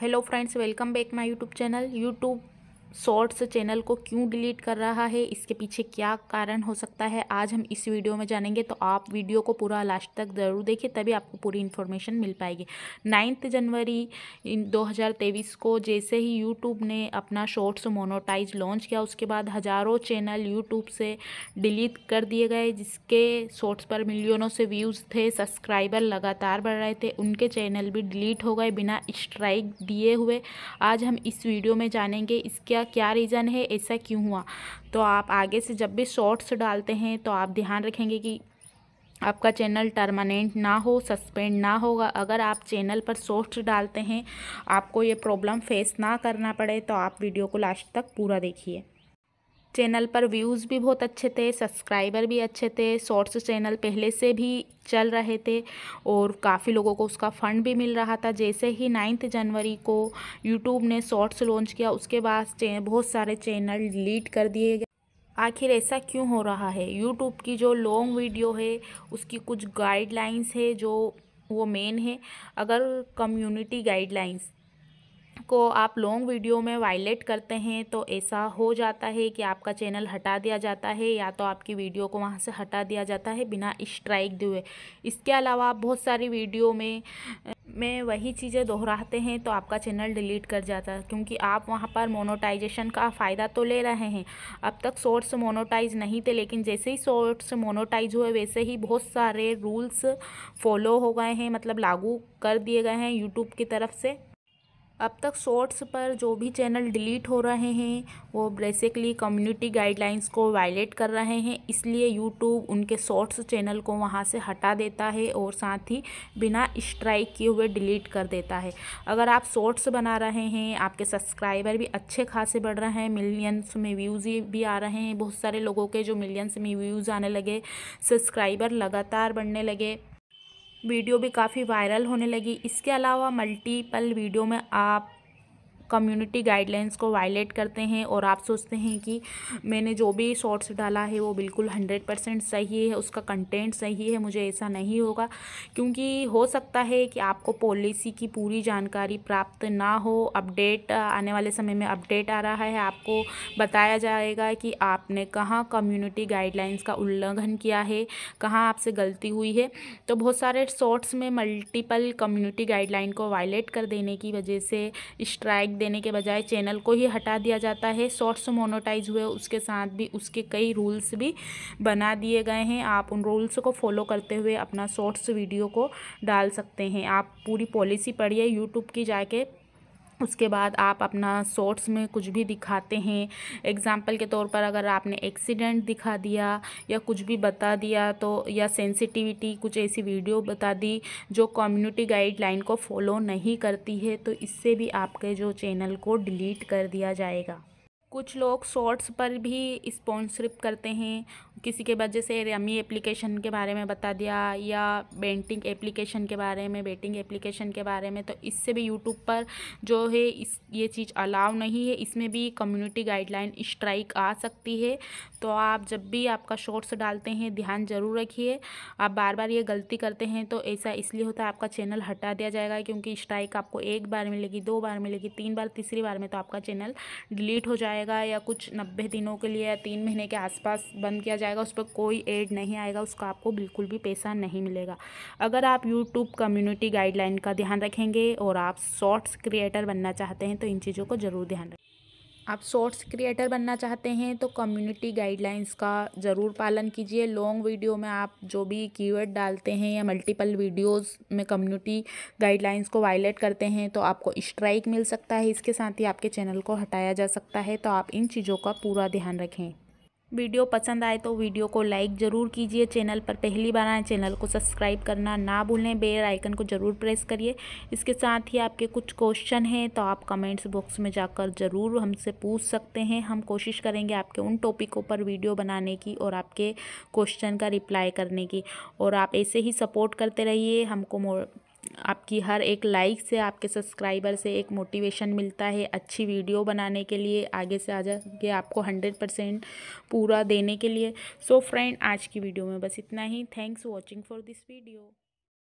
hello friends welcome back my YouTube channel YouTube shorts channel को क्यों delete कर रहा है इसके पीछे क्या कारण हो सकता है आज हम इस वीडियो में जानेंगे तो आप वीडियो को पूरा लास्ट तक ज़रूर देखिए तभी आपको पूरी इन्फॉर्मेशन मिल पाएगी नाइन्थ जनवरी तेईस को जैसे ही यूट्यूब ने अपना शॉर्ट्स मोनोटाइज लॉन्च किया उसके बाद हज़ारों चैनल यूट्यूब से डिलीट कर दिए गए जिसके शॉर्ट्स पर मिलियनों से व्यूज़ थे सब्सक्राइबर लगातार बढ़ रहे थे उनके चैनल भी डिलीट हो गए बिना स्ट्राइक दिए हुए आज हम इस वीडियो में जानेंगे इसका क्या रीज़न है ऐसा क्यों हुआ तो आप आगे से जब भी शॉर्ट्स डालते हैं तो आप ध्यान रखेंगे कि आपका चैनल टर्मानेंट ना हो सस्पेंड ना होगा अगर आप चैनल पर शॉर्ट्स डालते हैं आपको ये प्रॉब्लम फेस ना करना पड़े तो आप वीडियो को लास्ट तक पूरा देखिए चैनल पर व्यूज़ भी बहुत अच्छे थे सब्सक्राइबर भी अच्छे थे शॉर्ट्स चैनल पहले से भी चल रहे थे और काफ़ी लोगों को उसका फ़ंड भी मिल रहा था जैसे ही नाइन्थ जनवरी को यूट्यूब ने शॉर्ट्स लॉन्च किया उसके बाद बहुत सारे चैनल डिलीट कर दिए गए आखिर ऐसा क्यों हो रहा है यूट्यूब की जो लॉन्ग वीडियो है उसकी कुछ गाइडलाइंस है जो वो मेन है अगर कम्युनिटी गाइडलाइंस को आप लॉन्ग वीडियो में वायलेट करते हैं तो ऐसा हो जाता है कि आपका चैनल हटा दिया जाता है या तो आपकी वीडियो को वहाँ से हटा दिया जाता है बिना स्ट्राइक दिए इसके अलावा आप बहुत सारी वीडियो में में वही चीज़ें दोहराते हैं तो आपका चैनल डिलीट कर जाता है क्योंकि आप वहाँ पर मोनोटाइजेशन का फ़ायदा तो ले रहे हैं अब तक शॉर्ट्स मोनोटाइज नहीं थे लेकिन जैसे ही शॉर्ट्स मोनोटाइज हुए वैसे ही बहुत सारे रूल्स फॉलो हो गए हैं मतलब लागू कर दिए गए हैं यूट्यूब की तरफ से अब तक शॉर्ट्स पर जो भी चैनल डिलीट हो रहे हैं वो बेसिकली कम्युनिटी गाइडलाइंस को वायलेट कर रहे हैं इसलिए यूट्यूब उनके शॉर्ट्स चैनल को वहाँ से हटा देता है और साथ ही बिना स्ट्राइक किए हुए डिलीट कर देता है अगर आप शॉर्ट्स बना रहे हैं आपके सब्सक्राइबर भी अच्छे खासे बढ़ रहे हैं मिलियंस में व्यूज़ भी आ रहे हैं बहुत सारे लोगों के जो मिलियंस में व्यूज़ आने लगे सब्सक्राइबर लगातार बढ़ने लगे वीडियो भी काफ़ी वायरल होने लगी इसके अलावा मल्टीपल वीडियो में आप कम्युनिटी गाइडलाइंस को वायलेट करते हैं और आप सोचते हैं कि मैंने जो भी शॉर्ट्स डाला है वो बिल्कुल हंड्रेड परसेंट सही है उसका कंटेंट सही है मुझे ऐसा नहीं होगा क्योंकि हो सकता है कि आपको पॉलिसी की पूरी जानकारी प्राप्त ना हो अपडेट आने वाले समय में अपडेट आ रहा है आपको बताया जाएगा कि आपने कहाँ कम्युनिटी गाइडलाइंस का उल्लंघन किया है कहाँ आपसे गलती हुई है तो बहुत सारे शॉर्ट्स में मल्टीपल कम्युनिटी गाइडलाइन को वायलेट कर देने की वजह से स्ट्राइक देने के बजाय चैनल को ही हटा दिया जाता है शॉर्ट्स मोनोटाइज हुए उसके साथ भी उसके कई रूल्स भी बना दिए गए हैं आप उन रूल्स को फॉलो करते हुए अपना शॉर्ट्स वीडियो को डाल सकते हैं आप पूरी पॉलिसी पढ़िए यूट्यूब की जाके उसके बाद आप अपना शॉर्ट्स में कुछ भी दिखाते हैं एग्ज़ाम्पल के तौर पर अगर आपने एक्सीडेंट दिखा दिया या कुछ भी बता दिया तो या सेंसिटिविटी कुछ ऐसी वीडियो बता दी जो कम्युनिटी गाइडलाइन को फॉलो नहीं करती है तो इससे भी आपके जो चैनल को डिलीट कर दिया जाएगा कुछ लोग शॉर्ट्स पर भी इस्पॉन्सरिप करते हैं किसी के बाद जैसे रमी एप्लीकेशन के बारे में बता दिया या बेंटिंग एप्लीकेशन के बारे में बेटिंग एप्लीकेशन के बारे में तो इससे भी यूट्यूब पर जो है इस ये चीज़ अलाउ नहीं है इसमें भी कम्युनिटी गाइडलाइन स्ट्राइक आ सकती है तो आप जब भी आपका शॉर्ट्स डालते हैं ध्यान ज़रूर रखिए आप बार बार ये गलती करते हैं तो ऐसा इसलिए होता है आपका चैनल हटा दिया जाएगा क्योंकि स्ट्राइक आपको एक बार मिलेगी दो बार मिलेगी तीन बार तीसरी बार में तो आपका चैनल डिलीट हो जाएगा जाएगा या कुछ नब्बे दिनों के लिए या तीन महीने के आसपास बंद किया जाएगा उस पर कोई एड नहीं आएगा उसका आपको बिल्कुल भी पैसा नहीं मिलेगा अगर आप यूट्यूब कम्युनिटी गाइडलाइन का ध्यान रखेंगे और आप शॉर्ट्स क्रिएटर बनना चाहते हैं तो इन चीज़ों को ज़रूर ध्यान रखें आप शॉर्ट्स क्रिएटर बनना चाहते हैं तो कम्युनिटी गाइडलाइंस का ज़रूर पालन कीजिए लॉन्ग वीडियो में आप जो भी कीवर्ड डालते हैं या मल्टीपल वीडियोस में कम्युनिटी गाइडलाइंस को वायलेट करते हैं तो आपको स्ट्राइक मिल सकता है इसके साथ ही आपके चैनल को हटाया जा सकता है तो आप इन चीज़ों का पूरा ध्यान रखें वीडियो पसंद आए तो वीडियो को लाइक ज़रूर कीजिए चैनल पर पहली बार आए चैनल को सब्सक्राइब करना ना भूलें बेल आइकन को ज़रूर प्रेस करिए इसके साथ ही आपके कुछ क्वेश्चन हैं तो आप कमेंट्स बॉक्स में जाकर ज़रूर हमसे पूछ सकते हैं हम कोशिश करेंगे आपके उन टॉपिकों पर वीडियो बनाने की और आपके क्वेश्चन का रिप्लाई करने की और आप ऐसे ही सपोर्ट करते रहिए हमको आपकी हर एक लाइक से आपके सब्सक्राइबर से एक मोटिवेशन मिलता है अच्छी वीडियो बनाने के लिए आगे से आ जाके आपको हंड्रेड परसेंट पूरा देने के लिए सो so फ्रेंड आज की वीडियो में बस इतना ही thanks watching for this video